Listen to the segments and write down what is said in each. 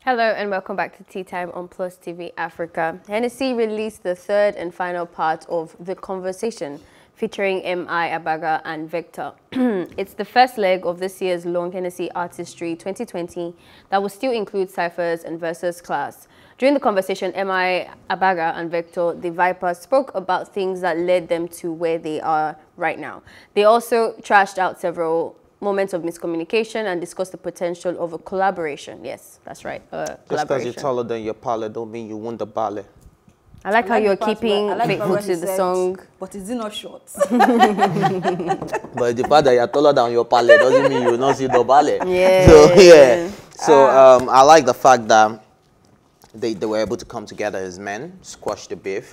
Hello and welcome back to Tea Time on Plus TV Africa. Hennessy released the third and final part of The Conversation featuring M.I. Abaga and Victor. it's the first leg of this year's long Hennessy Artistry 2020 that will still include ciphers and verses class. During the conversation, M.I. Abaga and Victor the Viper spoke about things that led them to where they are right now. They also trashed out several moments of miscommunication and discuss the potential of a collaboration. Yes, that's right. Just because you're taller than your pallet don't mean you won the ballet. I like, I like how you're keeping I like to the said, song. But is it not short? but the fact that you're taller than your pallet doesn't mean you will not see the ballet. Yeah. So, yeah. So ah. um, I like the fact that they, they were able to come together as men, squash the beef.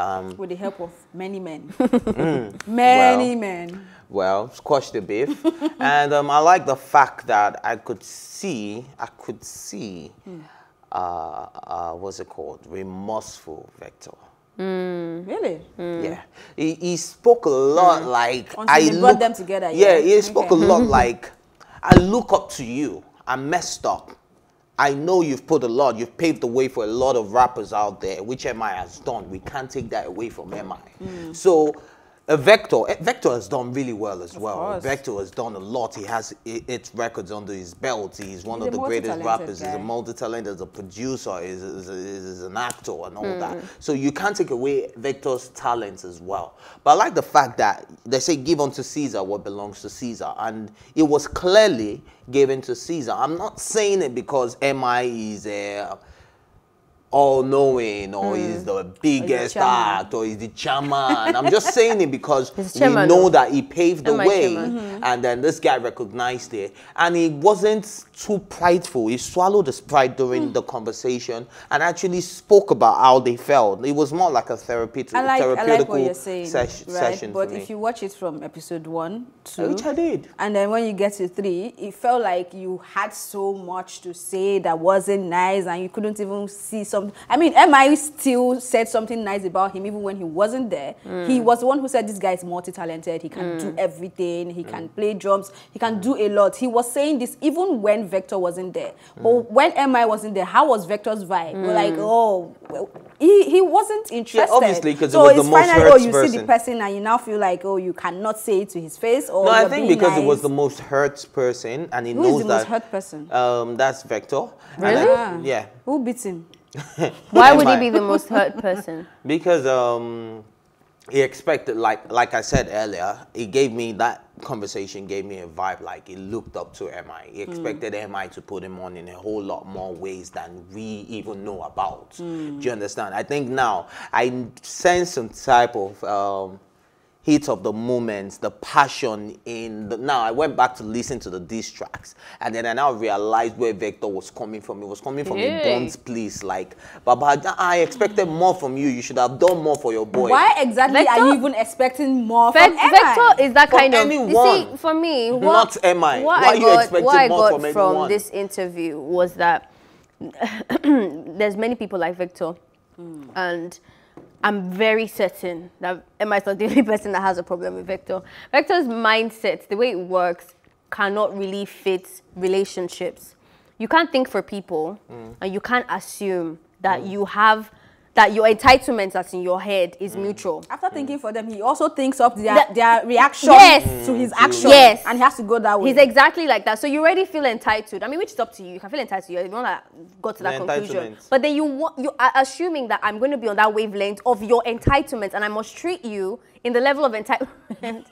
Um, With the help of many men. Mm, many well, men well, squash the beef. and um, I like the fact that I could see, I could see, mm. uh, uh, what's it called? Remorseful Vector. Mm. Really? Mm. Yeah. He, he, spoke a lot mm. like Until I look, brought them together. Yeah, yeah he spoke okay. a lot like I look up to you. I messed up. I know you've put a lot, you've paved the way for a lot of rappers out there, which MI has done. We can't take that away from MI. Mm. So uh, Vector, eh, Vector has done really well as of well. Course. Vector has done a lot. He has its records under his belt. He's one he's of the greatest rappers. Guy. He's a multi-talented, as a producer, he's, he's, he's, an actor and all mm. that. Hmm. So you can't take away Vector's talents as well. But I like the fact that they say give unto Caesar what belongs to Caesar. And it was clearly given to Caesar. I'm not saying it because MI is a... Uh, all knowing or mm. the biggest or act or he's the chairman. I'm just saying it because we know that he paved the way mm-hmm. and then this guy recognized it and he wasn't too prideful. He swallowed his pride during mm. the conversation and actually spoke about how they felt. It was more like a therapeutic, I like, therapeutic I like saying, ses right? session. But if you watch it from episode one, two, which I did, and then when you get to three, it felt like you had so much to say that wasn't nice and you couldn't even see something I mean, MI still said something nice about him even when he wasn't there. Mm. He was the one who said this guy is multi-talented. He can mm. do everything. He can mm. play drums. He can mm. do a lot. He was saying this even when Vector wasn't there. But mm. when MI wasn't there, how was Vector's vibe? like, oh, well, he, he wasn't interested. Yeah, obviously, because so it was the most finally, oh, you person. see the person and you now feel like, oh, you cannot say it to his face. Or no, I think because nice. it was the most hurt person and he Who knows that. Who is the most hurt person? Um, that's Vector. Really? yeah. Who beats him? Why would he be the most hurt person? Because um, he expected, like like I said earlier, he gave me that conversation gave me a vibe like he looked up to MI. He hmm. expected mm. MI to put him on in a whole lot more ways than we even know about. Mm. Do you understand? I think now I sense some type of um, heat of the moment, the passion in the, now I went back to listen to the diss tracks and then I now realized where Vector was coming from. It was coming from hey. a Bond's place. Like, but I expected more from you. You should have done more for your boy. Why exactly Vector, are you even expecting more from Vector is that for kind anyone, of anyone. see, for me, what, not am I. What Why I got, you what I got from, from this interview was that there's many people like Vector. Mm. And I'm very certain that Emma's not the only person that has a problem with Vector. Vector's mindset, the way it works, cannot really fit relationships. You can't think for people mm. and you can't assume that mm. you have that your entitlement that's in your head is mm. mutual. After thinking for them, he also thinks up their, their reaction yes. to mm, his action. Yes. And he has to go that way. He's exactly like that. So you already feel entitled. I mean, which is up to you. You can feel entitled. You're the one that got to that conclusion. But then you, you are assuming that I'm going to be on that wavelength of your entitlement and I must treat you in the level of entitlement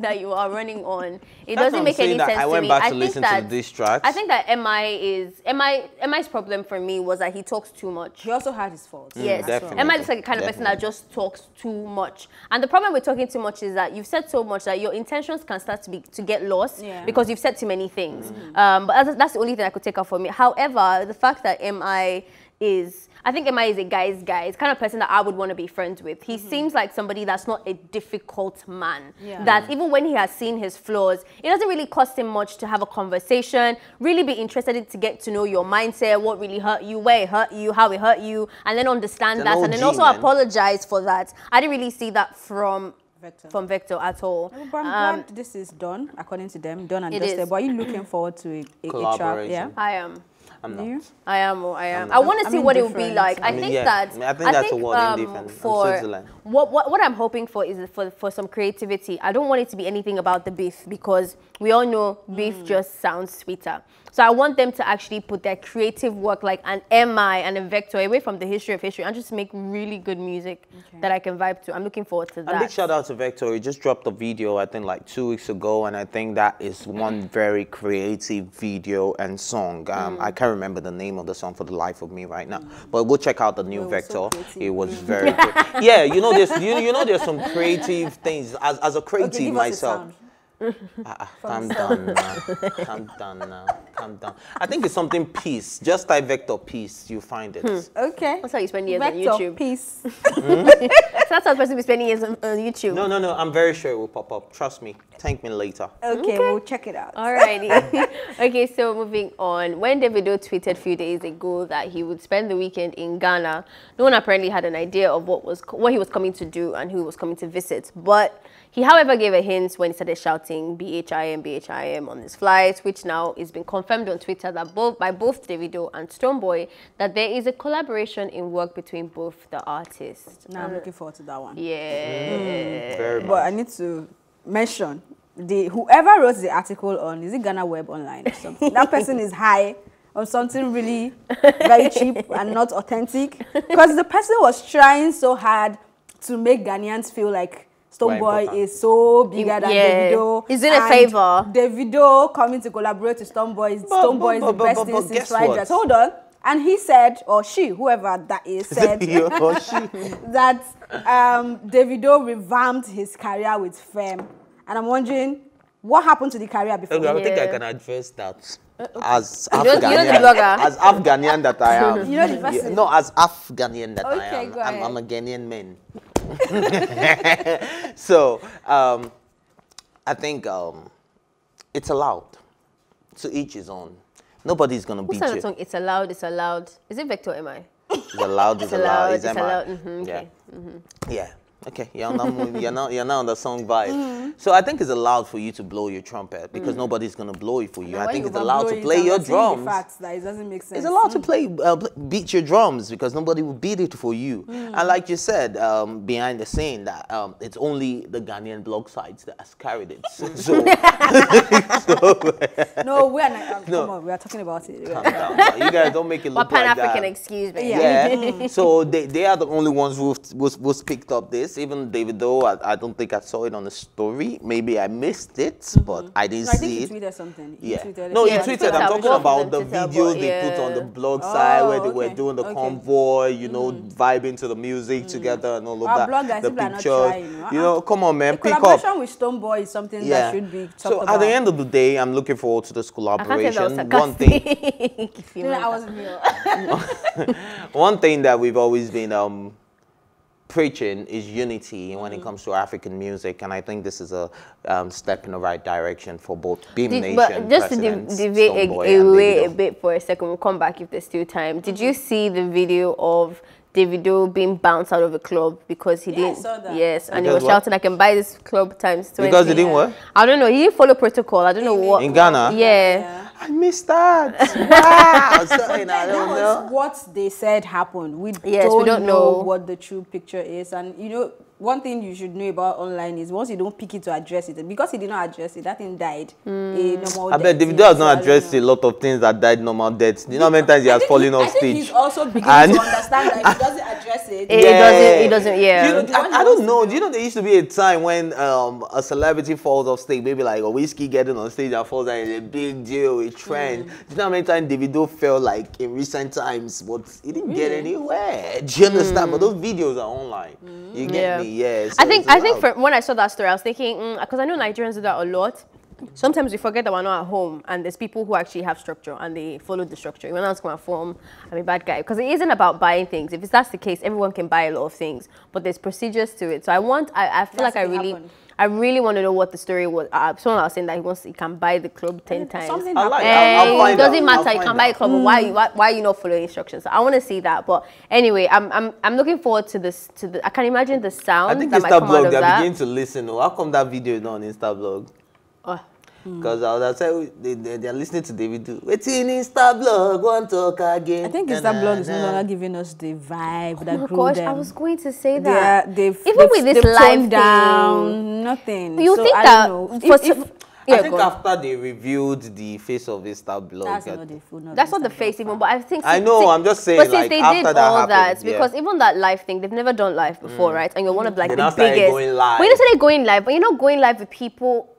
that you are running on, it That's doesn't make any sense I went to me. Back to I think listen that to I think that MI is MI MI's problem for me was that he talks too much. He also had his faults. Mm, yes, definitely. MI is like the kind of definitely. person that just talks too much. And the problem with talking too much is that you've said so much that your intentions can start to be to get lost yeah. because you've said too many things. Mm um, but that's, that's the only thing I could take out from it. However, the fact that MI is I think Emma is a guy's guy. It's kind of person that I would want to be friends with. He mm -hmm. seems like somebody that's not a difficult man. Yeah. That even when he has seen his flaws, it doesn't really cost him much to have a conversation, really be interested in to get to know your mindset, what really hurt you, where it hurt you, how it hurt you, and then understand that and then also man. apologize for that. I didn't really see that from Vector. From Vector at all. Well, but I'm um, glad this is done, according to them, done and dusted. But are you looking forward to a, a, a Yeah, I am. I'm not. You? I am. I am. I want to see what it would be like. I, I think yeah, that. I, mean, I think that's I think, a word um, For what, what what I'm hoping for is for for some creativity. I don't want it to be anything about the beef because we all know beef mm. just sounds sweeter. So I want them to actually put their creative work, like an MI and a vector, away from the history of history, and just make really good music okay. that I can vibe to. I'm looking forward to that. A big shout out to Vector. He just dropped a video I think like two weeks ago, and I think that is one very creative video and song. Um, mm. I can't can't remember the name of the song for the life of me right now. But go check out the new it Vector. So it was very good. yeah. You know there's you, you know there's some creative things as as a creative okay, myself. Uh, calm down now. calm down now. Calm down. I think it's something peace. Just type vector peace. You find it. Hmm. Okay. That's how you spend years vector on YouTube. Peace. not supposed to be spending years on, YouTube. No, no, no. I'm very sure it will pop up. Trust me. Thank me later. Okay, okay. we'll check it out. Alrighty. okay, so moving on. When Davido tweeted a few days ago that he would spend the weekend in Ghana, no one apparently had an idea of what was what he was coming to do and who was coming to visit, but he, however, gave a hint when he started shouting BHIM, BHIM on his flight, which now is being confirmed on Twitter that both by both Davido and Stoneboy that there is a collaboration in work between both the artists. Now I'm looking forward to that one. Yeah. Mm. Very much. But I need to mention the whoever wrote the article on is it Ghana Web Online or something. that person is high on something really very cheap and not authentic because the person was trying so hard to make Ghanaians feel like Stone Boy is so bigger than yeah. Davido. He's doing a favor. Davido coming to collaborate with Stone Boy. is Stone but, Boy is but, the best thing since Flydraft. Hold on. And he said, or she, whoever that is, said that um, Davido revamped his career with Femme. And I'm wondering, what happened to the career before? Okay, I yeah. think I can address that. Uh, okay. As Afghanian, as Afghanian that I am. you know the person? Yeah, no, as Afghanian that okay, I am. I'm, I'm a Ghanaian man. so um, I think um, it's allowed. To each his own. Nobody's gonna What's beat you. song? It's allowed. It's allowed. Is it Vector I? It's allowed. It's, allowed. It's allowed. Mm -hmm, yeah. Mm -hmm. Yeah okay, you're now, you're now, you're on the song vibe. Mm. Mm-hmm. So I think it's allowed for you to blow your trumpet because mm. nobody's going to blow it for you. No, I think it's allowed to play your drums. Fact that it doesn't make sense. It's allowed to mm. play, uh, beat your drums because nobody will beat it for you. And mm. like you said, um, behind the scene, that um, it's only the Ghanaian blog sites that has carried it. so, so no, we're not, um, no. come on, we are talking about it. Calm down. You guys don't make it look Pan African, excuse me. Yeah. yeah. so they, they are the only ones who've, who's picked up this even David though. I, I, don't think I saw it on the story. Maybe I missed it, mm -hmm. but I didn't I see it. tweeted something. yeah. Tweeted no, he yeah, tweeted. I'm talking about the video yeah. they put on the blog oh, side where they oh, okay. were doing the okay. convoy, you know, mm -hmm. vibing to the music mm -hmm. together and all of that. Blog the pictures. You know, come on, man, the pick collaboration up. with Stone Boy is something yeah. that should be talked so about. at the end of the day, I'm looking forward to this collaboration. One thing. I was real. One thing that we've always been um preaching is unity when it mm-hmm. comes to African music, and I think this is a um, step in the right direction for both Beam Did, Nation. But just to deviate away a bit for a second, we'll come back if there's still time. Did you mm-hmm. see the video of? Davido being bounced out of a club because he yeah, didn't. I saw that. Yes, and because he was what? shouting, "I can buy this club times 20. Because he didn't what? I don't know. He didn't follow protocol. I don't know what. In Ghana. yeah. yeah. I missed that. Wow. so, you know, I don't know. what they said happened. We, yes, don't, we don't know. know what the true picture is. And, you know, one thing you should know about online is once you don't pick it to address it, because he did not address it, that thing died. Mm. A hmm. normal I bet Davido has not addressed a lot of things that died normal deaths. You know how many times he has fallen off stage? I think he's also beginning and to understand that he doesn't address it. It yeah. doesn't. It doesn't. Yeah. I, I, don't know. Do you know there used to be a time when um, a celebrity falls off stage, maybe like a whiskey getting on stage and falls down is a big deal, a trend. Mm. Do you know how many times Davido felt like in recent times, but he didn't get hmm. anywhere. Do you understand? Mm. But hmm. those videos are online. You get yeah. me? yeah. So I think I think for, when I saw that story, I was thinking because mm, I know Nigerians do that a lot sometimes we forget that we're not at home and there's people who actually have structure and they follow the structure. When I was going to form, I'm a bad guy. Because it isn't about buying things. If that's the case, everyone can buy a lot of things. But there's procedures to it. So I want, I, I feel that's like I really... Happened. I really want to know what the story was. Uh, someone was saying that he wants he can buy the club ten times. Something like. I'll, it doesn't matter. You can out. buy a club. Mm. Why, why why are you not following instructions? So I want to see that. But anyway, I'm I'm I'm looking forward to this. To the I can imagine the sound. I think that blog They're beginning to listen. Oh, how come that video is not on blog? Ah, hmm. Because mm. I outside, they, they, they are listening to David do. Waiting Insta blog, one talk again. I think Insta blog is no longer giving us the vibe oh that my grew gosh, them. I was going to say that. they've, Even they've, with this live down, nothing. You so think I that? Know, if, if, yeah, I think after they revealed the face of this blog, that's not the, full, not that's not the face even. But I think I know. Since, I'm just saying. But like, since they did that all happened, that, yeah. because even that live thing, they've never done live before, mm. right? And you're one of like they the biggest. Going live. Well, you started going live, but you're not going live with people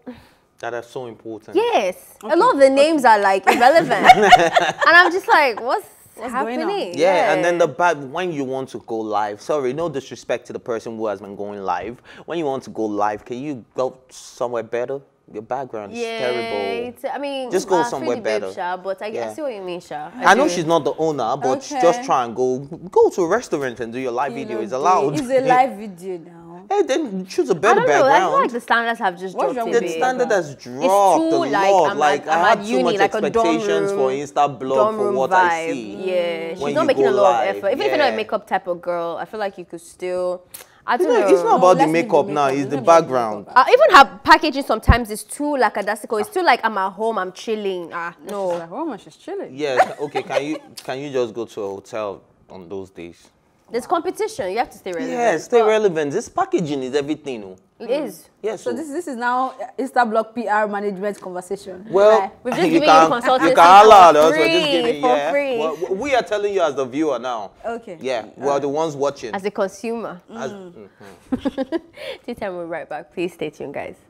that are so important. Yes, okay. a lot of the names okay. are like irrelevant, and I'm just like, what's, what's happening? Yeah, yeah, and then the bad. when you want to go live. Sorry, no disrespect to the person who has been going live. When you want to go live, can you go somewhere better? your background is yeah, terrible. I mean, just go uh, somewhere better. Babe, Sha, but I, yeah. I, see what you mean, Sha. I, I know she's not the owner, but okay. just try and go go to a restaurant and do your live you video. Know, it's allowed. It's a live video now. Hey, then choose a better I don't background. Know, I feel like the standards have just What's dropped. The big, standard has dropped. It's too, a like, lot. I'm like, I'm I had uni, too much like expectations room, for Insta blog for what vibe. I see. Yeah, she's not making a lot live. of effort. Even yeah. if you're not a makeup type of girl, I feel like you could still. I don't it's know. It's not about the, makeup the makeup now, it's, it's the background. Uh, even her packaging sometimes is too lackadaisical. It's too like, I'm at home, I'm chilling. Ah, no. She's at home and she's chilling. Yeah, okay, can you, can you just go to a hotel on those days? There's competition. You have to stay relevant. Yeah, stay relevant. This packaging is everything. know? Oh. It is. Yeah, so, so, this this is now Instablock PR management conversation. Well, right. we've just you given can, you consultancy for, free, just giving, for yeah. free. Well, we are telling you as the viewer now. Okay. Yeah, we are right. the ones watching. As a consumer. Mm. As, mm -hmm. Tea time, we'll right back. Please stay tuned, guys.